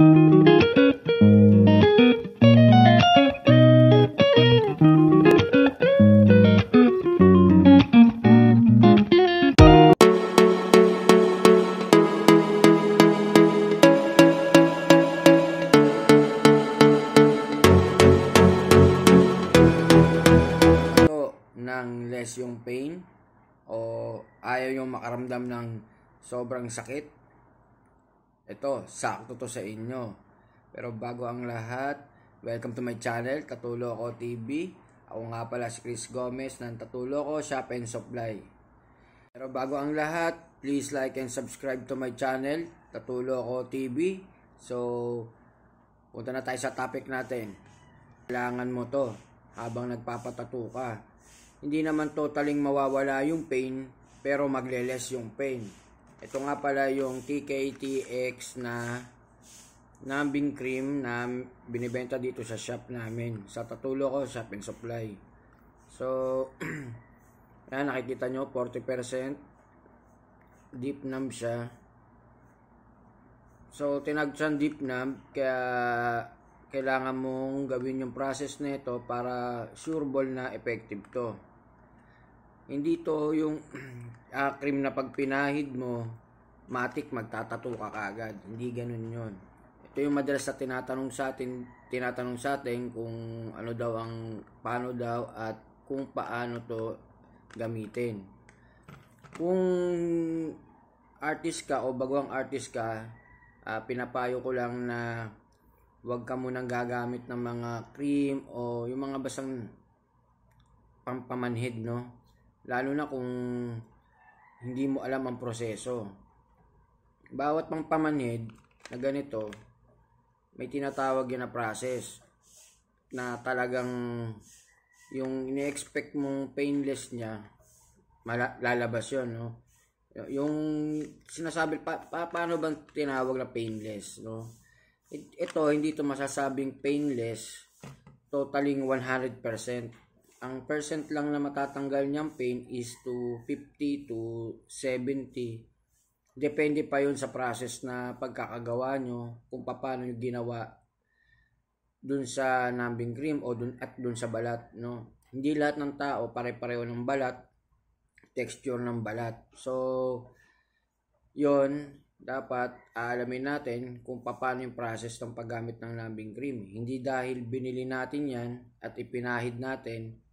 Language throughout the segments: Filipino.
ng less yung pain o ayaw yung makaramdam ng sobrang sakit ito, sakto to sa inyo. Pero bago ang lahat, welcome to my channel, Tatulo Ko TV. Ako nga pala si Chris Gomez ng Tatulo Ko Shop and Supply. Pero bago ang lahat, please like and subscribe to my channel, Tatulo Ko TV. So, punta na tayo sa topic natin. Kailangan mo to habang nagpapatato ka. Hindi naman totaling mawawala yung pain, pero magle-less yung pain. Ito nga pala yung TKTX na numbing cream na binibenta dito sa shop namin. Sa tatulo ko, shop and supply. So, yan, nakikita nyo, 40% deep numb siya. So, tinag siyang deep numb, kaya kailangan mong gawin yung process nito para sure ball na effective to. Hindi to yung uh, ah, cream na pag pinahid mo, matik magtatato ka kagad. Hindi ganun yon. Ito yung madalas na tinatanong sa atin, tinatanong sa atin kung ano daw ang paano daw at kung paano to gamitin. Kung artist ka o bagong artist ka, uh, pinapayo ko lang na huwag ka munang gagamit ng mga cream o yung mga basang pampamanhid, no? Lalo na kung hindi mo alam ang proseso. Bawat pang pamanhid na ganito, may tinatawag yan na process na talagang yung ini-expect mong painless niya, lalabas yun, no? Yung sinasabi, pa, pa, paano bang tinawag na painless, no? Ito, hindi to masasabing painless, totaling 100% ang percent lang na matatanggal niyang pain is to 50 to 70. Depende pa yun sa process na pagkakagawa nyo, kung paano nyo ginawa dun sa numbing cream o dun, at dun sa balat. No? Hindi lahat ng tao pare-pareho ng balat, texture ng balat. So, yon dapat alamin natin kung paano yung process ng paggamit ng lambing cream. Hindi dahil binili natin yan at ipinahid natin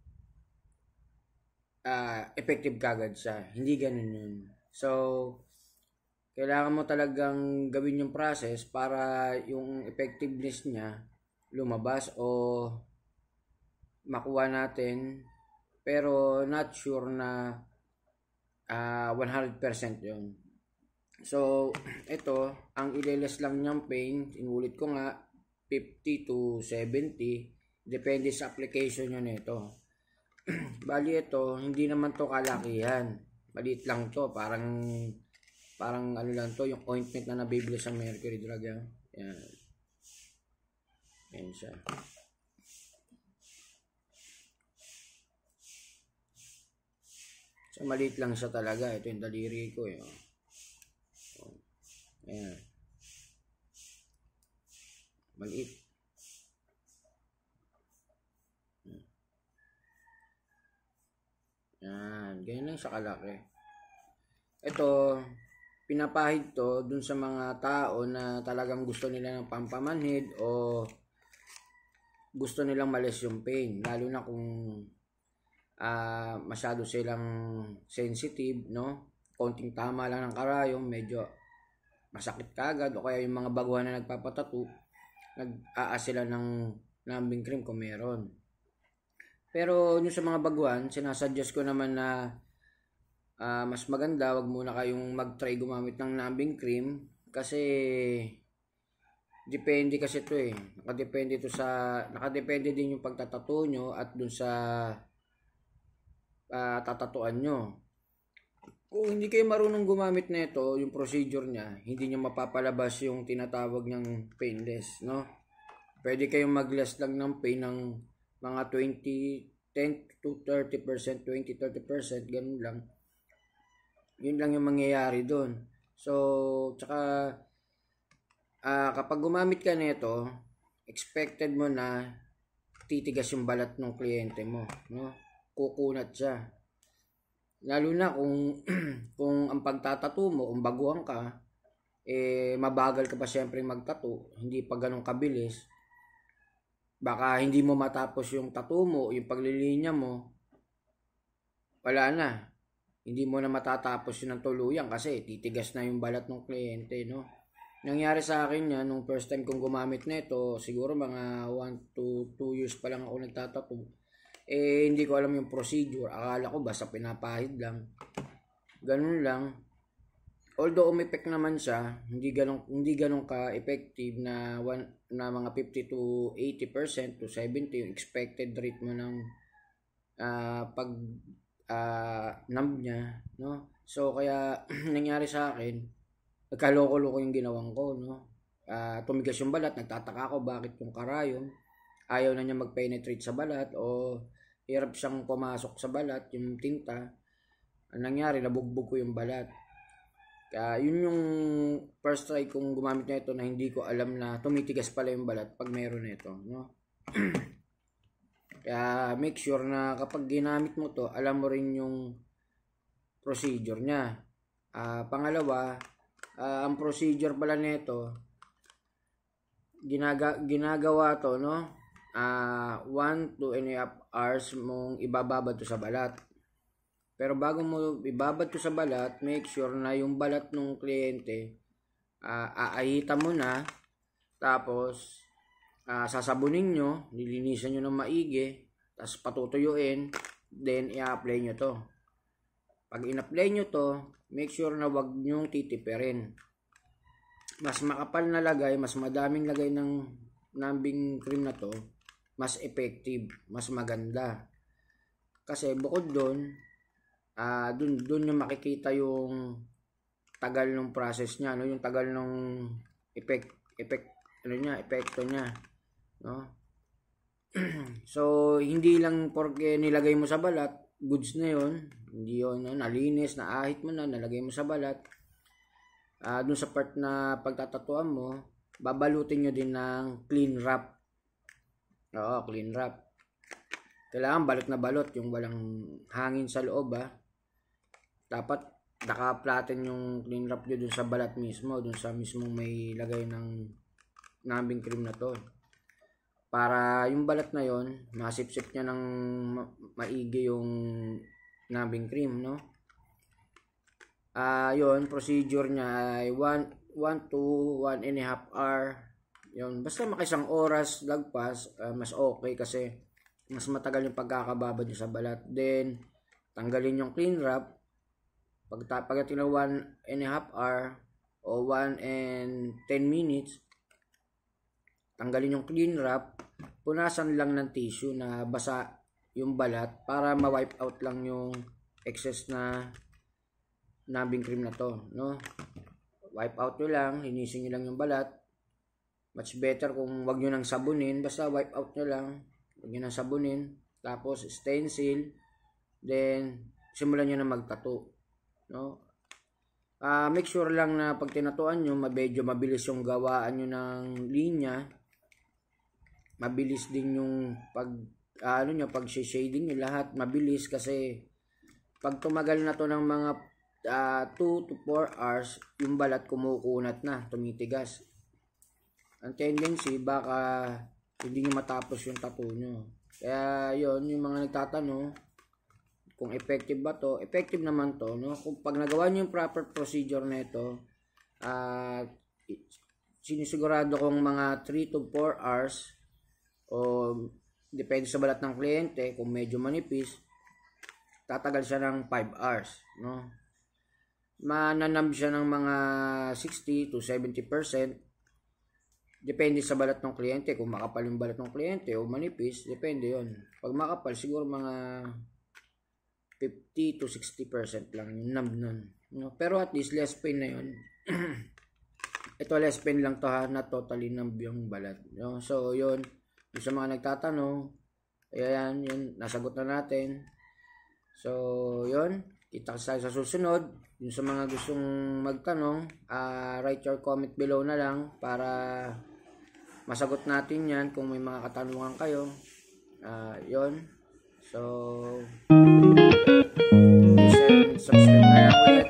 uh, effective kagad siya. Hindi ganun yun. So, kailangan mo talagang gawin yung process para yung effectiveness niya lumabas o makuha natin pero not sure na uh, ah, 100% yun. So, ito, ang ileles lang niyang pain, inulit ko nga, 50 to 70, depende sa application nyo nito. Bali ito, hindi naman to kalakihan. Maliit lang to, parang parang ano lang to, yung ointment na nabibili sa Mercury Drug. Yan. Ah. Yan. Yan siya. So, maliit lang siya talaga. Ito yung daliri ko. Eh. Oh. Yan. sa kalaki. Ito, pinapahid to dun sa mga tao na talagang gusto nila ng pampamanhid o gusto nilang malis yung pain. Lalo na kung uh, masyado silang sensitive, no? Konting tama lang ng karayong, medyo masakit kagad o kaya yung mga baguhan na nagpapatato, nag-aa sila ng lambing cream kung meron. Pero yung sa mga baguhan, sinasuggest ko naman na uh, mas maganda wag muna kayong mag-try gumamit ng numbing cream kasi depende kasi to eh. Nakadepende to sa nakadepende din yung pagtatato nyo at dun sa uh, tatatuan nyo. Kung hindi kayo marunong gumamit nito, yung procedure niya, hindi niyo mapapalabas yung tinatawag niyang painless, no? Pwede kayong mag-less lang ng pain ng mga 20 10 to 30%, 20 30%, ganun lang yun lang yung mangyayari doon. So, tsaka uh, kapag gumamit ka nito, expected mo na titigas yung balat ng kliyente mo, no? Kukunat siya. Lalo na kung kung ang pagtatato mo, kung baguhan ka, eh mabagal ka pa siyempre magtato, hindi pa ganun kabilis. Baka hindi mo matapos yung tato mo, yung paglilinya mo, wala na hindi mo na matatapos yun ng tuluyan kasi titigas na yung balat ng kliyente, no? Nangyari sa akin yan, nung first time kong gumamit nito, siguro mga 1 to 2 years pa lang ako nagtatato. Eh, hindi ko alam yung procedure. Akala ko basta pinapahid lang. Ganun lang. Although umipek naman siya, hindi ganun, hindi ganun ka-effective na, one, na mga 50 to 80% to 70 yung expected rate mo ng uh, pag uh, numb niya, no? So, kaya nangyari sa akin, nagkaloko-loko yung ginawang ko, no? Uh, tumigas yung balat, nagtataka ako bakit yung karayom, ayaw na niya mag-penetrate sa balat o hirap siyang pumasok sa balat, yung tinta. Ang nangyari, nabugbog ko yung balat. Kaya ah, yun yung first try kong gumamit na ito na hindi ko alam na tumitigas pala yung balat pag meron nito, no? Kaya ah, make sure na kapag ginamit mo to, alam mo rin yung procedure niya. Uh, pangalawa, uh, ang procedure pala nito, ginaga ginagawa to, no? Uh, 1 to any up hours mong ibababad to sa balat. Pero bago mo ibabad to sa balat, make sure na yung balat ng kliyente, uh, aahita mo na, tapos uh, sasabunin nyo, nilinisan nyo ng maigi, tapos patutuyuin, then i-apply nyo to. Pag in-apply nyo to, make sure na wag nyo titipirin. Mas makapal na lagay, mas madaming lagay ng numbing cream na to, mas effective, mas maganda. Kasi bukod doon, uh, ah, doon doon nyo makikita yung tagal ng process niya, no? yung tagal ng effect effect ano niya, epekto niya. No? so, hindi lang porke nilagay mo sa balat, goods na yon Hindi yun, na, ano, nalinis, naahit mo na, nalagay mo sa balat. Uh, dun sa part na pagtatatuan mo, babalutin nyo din ng clean wrap. Oo, clean wrap. Kailangan balot na balot yung walang hangin sa loob ah. Dapat naka-flatten yung clean wrap nyo dun sa balat mismo, dun sa mismo may lagay ng nambing cream na to para yung balat na yon masipsip niya ng ma maigi yung numbing cream no ah uh, yon procedure niya ay 1 1 to 1 and a half hour yon basta makisang oras lagpas uh, mas okay kasi mas matagal yung pagkakababad niya sa balat then tanggalin yung clean wrap pag pagdating ng 1 and a half hour o 1 and 10 minutes tanggalin yung clean wrap, punasan lang ng tissue na basa yung balat para ma-wipe out lang yung excess na nabing cream na to, no? Wipe out nyo lang, hinisin nyo lang yung balat. Much better kung wag nyo nang sabunin, basta wipe out nyo lang, wag nyo nang sabunin. Tapos stain seal, then simulan nyo na magtato, no? Uh, make sure lang na pag tinatuan nyo, medyo mabilis yung gawaan nyo ng linya mabilis din yung pag ah, ano nyo, pag shading nyo lahat mabilis kasi pag tumagal na to ng mga 2 uh, ah, to 4 hours yung balat kumukunat na, tumitigas. Ang tendency baka hindi nyo matapos yung tattoo nyo. Kaya yon yung mga nagtatanong kung effective ba to, effective naman to, no? Kung pag nagawa nyo yung proper procedure nito, ah uh, sinisigurado kong mga 3 to 4 hours o depende sa balat ng kliyente kung medyo manipis tatagal siya ng 5 hours no mananam siya ng mga 60 to 70 depende sa balat ng kliyente kung makapal yung balat ng kliyente o manipis depende yon pag makapal siguro mga 50 to 60 lang yung numb nun no? pero at least less pain na yon ito less pain lang to ha na totally numb yung balat no? so yon yung sa mga nagtatanong, eh, ayan, yun, nasagot na natin. So, yun, kita tayo sa susunod. Yung sa mga gustong magtanong, uh, write your comment below na lang para masagot natin yan kung may mga katanungan kayo. Uh, yun. So, subscribe na lang ulit.